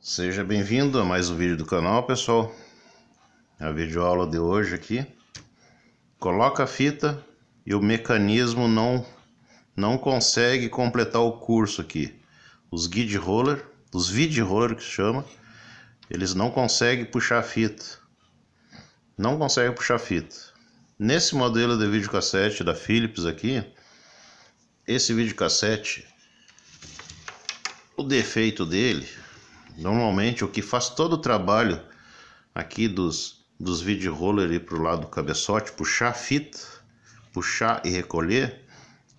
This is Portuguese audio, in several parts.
Seja bem-vindo a mais um vídeo do canal, pessoal. É a videoaula de hoje aqui. Coloca a fita e o mecanismo não, não consegue completar o curso aqui. Os guide roller, os vide roller que se chama, eles não conseguem puxar a fita. Não conseguem puxar a fita. Nesse modelo de videocassete da Philips aqui, esse videocassete, o defeito dele Normalmente o que faz todo o trabalho aqui dos, dos vídeo roller ir para o lado do cabeçote, puxar a fita, puxar e recolher,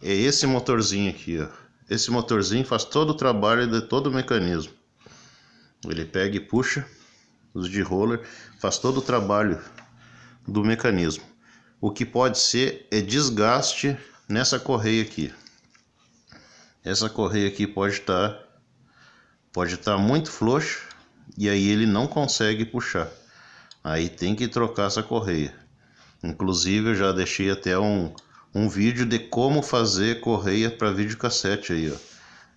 é esse motorzinho aqui. Ó. Esse motorzinho faz todo o trabalho de todo o mecanismo. Ele pega e puxa os de roller, faz todo o trabalho do mecanismo. O que pode ser é desgaste nessa correia aqui. Essa correia aqui pode estar pode estar tá muito frouxo e aí ele não consegue puxar. Aí tem que trocar essa correia. Inclusive eu já deixei até um, um vídeo de como fazer correia para videocassete aí, ó.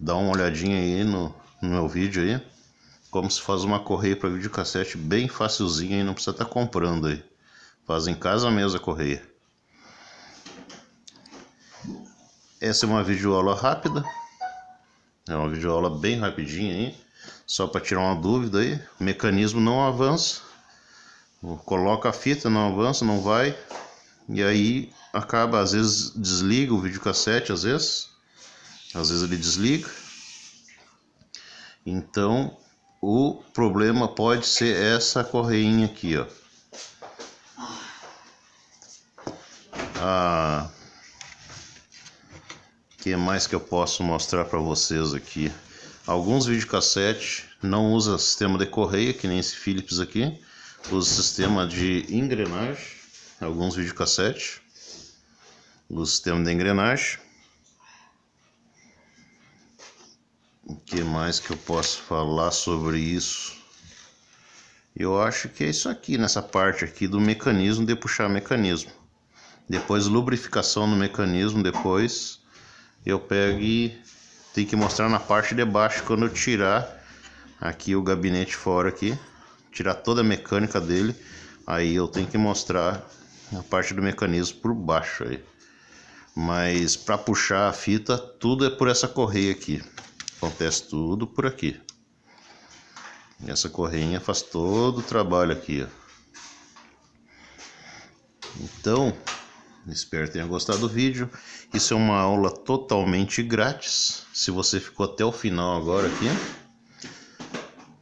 Dá uma olhadinha aí no, no meu vídeo aí. Como se faz uma correia para videocassete bem facilzinha e não precisa estar tá comprando aí. Faz em casa mesmo a correia. Essa é uma videoaula rápida é uma videoaula bem rapidinha aí, só para tirar uma dúvida aí. O mecanismo não avança, coloca a fita, não avança, não vai. E aí acaba, às vezes desliga o videocassete, às vezes. Às vezes ele desliga. Então, o problema pode ser essa correinha aqui, ó. A ah, que mais que eu posso mostrar para vocês aqui? Alguns videocassetes não usa sistema de correia, que nem esse Philips aqui, usa sistema de engrenagem, alguns videocassetes, usa sistema de engrenagem. O que mais que eu posso falar sobre isso? Eu acho que é isso aqui, nessa parte aqui do mecanismo de puxar mecanismo. Depois lubrificação no mecanismo, depois eu pego e tem que mostrar na parte de baixo quando eu tirar aqui o gabinete fora aqui, tirar toda a mecânica dele, aí eu tenho que mostrar a parte do mecanismo por baixo aí. Mas para puxar a fita, tudo é por essa correia aqui. Acontece tudo por aqui. Essa correinha faz todo o trabalho aqui, ó. Então, Espero que tenha gostado do vídeo. Isso é uma aula totalmente grátis. Se você ficou até o final agora aqui,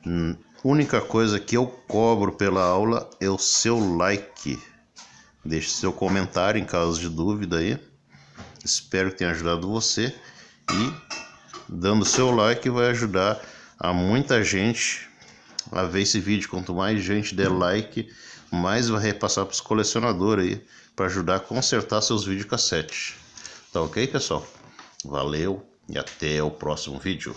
hum, única coisa que eu cobro pela aula é o seu like. Deixe seu comentário em caso de dúvida aí. Espero que tenha ajudado você e dando seu like vai ajudar a muita gente a ver esse vídeo. Quanto mais gente der uhum. like, mais vai repassar para os colecionadores aí, para ajudar a consertar seus cassete. Tá ok, pessoal? Valeu e até o próximo vídeo.